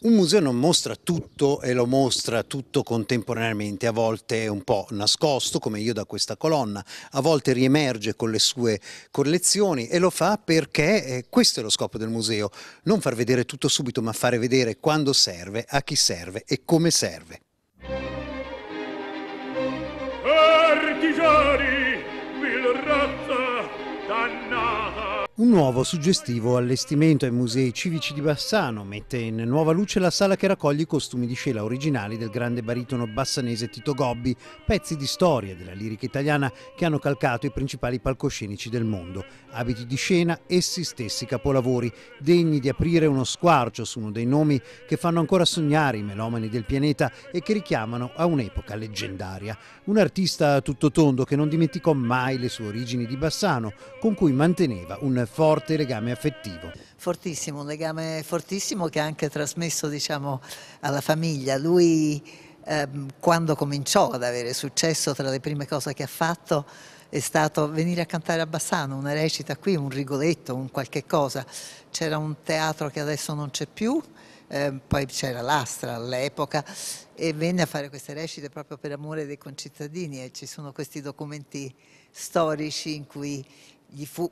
Un museo non mostra tutto e lo mostra tutto contemporaneamente, a volte un po' nascosto, come io da questa colonna, a volte riemerge con le sue collezioni e lo fa perché eh, questo è lo scopo del museo, non far vedere tutto subito, ma fare vedere quando serve, a chi serve e come serve. Artigiani, vil razza, dannati un nuovo suggestivo allestimento ai musei civici di Bassano mette in nuova luce la sala che raccoglie i costumi di scena originali del grande baritono bassanese Tito Gobbi, pezzi di storia della lirica italiana che hanno calcato i principali palcoscenici del mondo. Abiti di scena, essi stessi capolavori, degni di aprire uno squarcio su uno dei nomi che fanno ancora sognare i melomani del pianeta e che richiamano a un'epoca leggendaria. Un artista tutto tondo che non dimenticò mai le sue origini di Bassano, con cui manteneva un forte legame affettivo. Fortissimo, un legame fortissimo che ha anche trasmesso diciamo, alla famiglia. Lui eh, quando cominciò ad avere successo tra le prime cose che ha fatto è stato venire a cantare a Bassano, una recita qui, un rigoletto, un qualche cosa. C'era un teatro che adesso non c'è più, eh, poi c'era l'Astra all'epoca e venne a fare queste recite proprio per amore dei concittadini e ci sono questi documenti storici in cui gli fu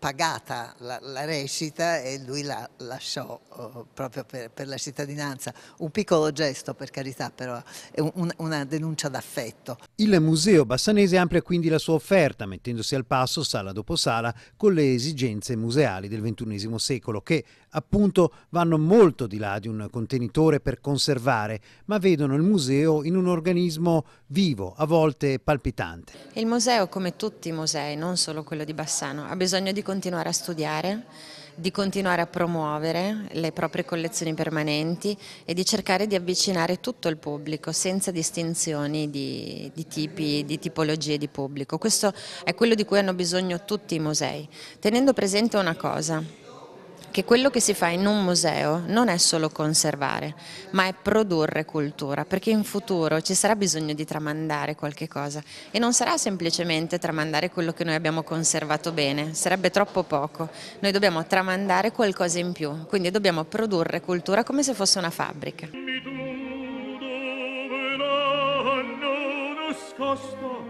pagata la, la, recita e lui la lasciò oh, proprio per, per, la cittadinanza. Un piccolo gesto per carità però è un, una denuncia d'affetto. Il museo bassanese amplia quindi la sua offerta mettendosi al passo sala dopo sala con le esigenze museali del XXI secolo che appunto vanno molto di là di un contenitore per conservare, ma vedono il museo in un organismo vivo, a volte palpitante. Il museo, come tutti i musei, non solo quello di Bassano, ha bisogno di continuare a studiare, di continuare a promuovere le proprie collezioni permanenti e di cercare di avvicinare tutto il pubblico senza distinzioni di, di tipi, di tipologie di pubblico. Questo è quello di cui hanno bisogno tutti i musei, tenendo presente una cosa, che quello che si fa in un museo non è solo conservare, ma è produrre cultura, perché in futuro ci sarà bisogno di tramandare qualche cosa e non sarà semplicemente tramandare quello che noi abbiamo conservato bene, sarebbe troppo poco. Noi dobbiamo tramandare qualcosa in più, quindi dobbiamo produrre cultura come se fosse una fabbrica. nascosto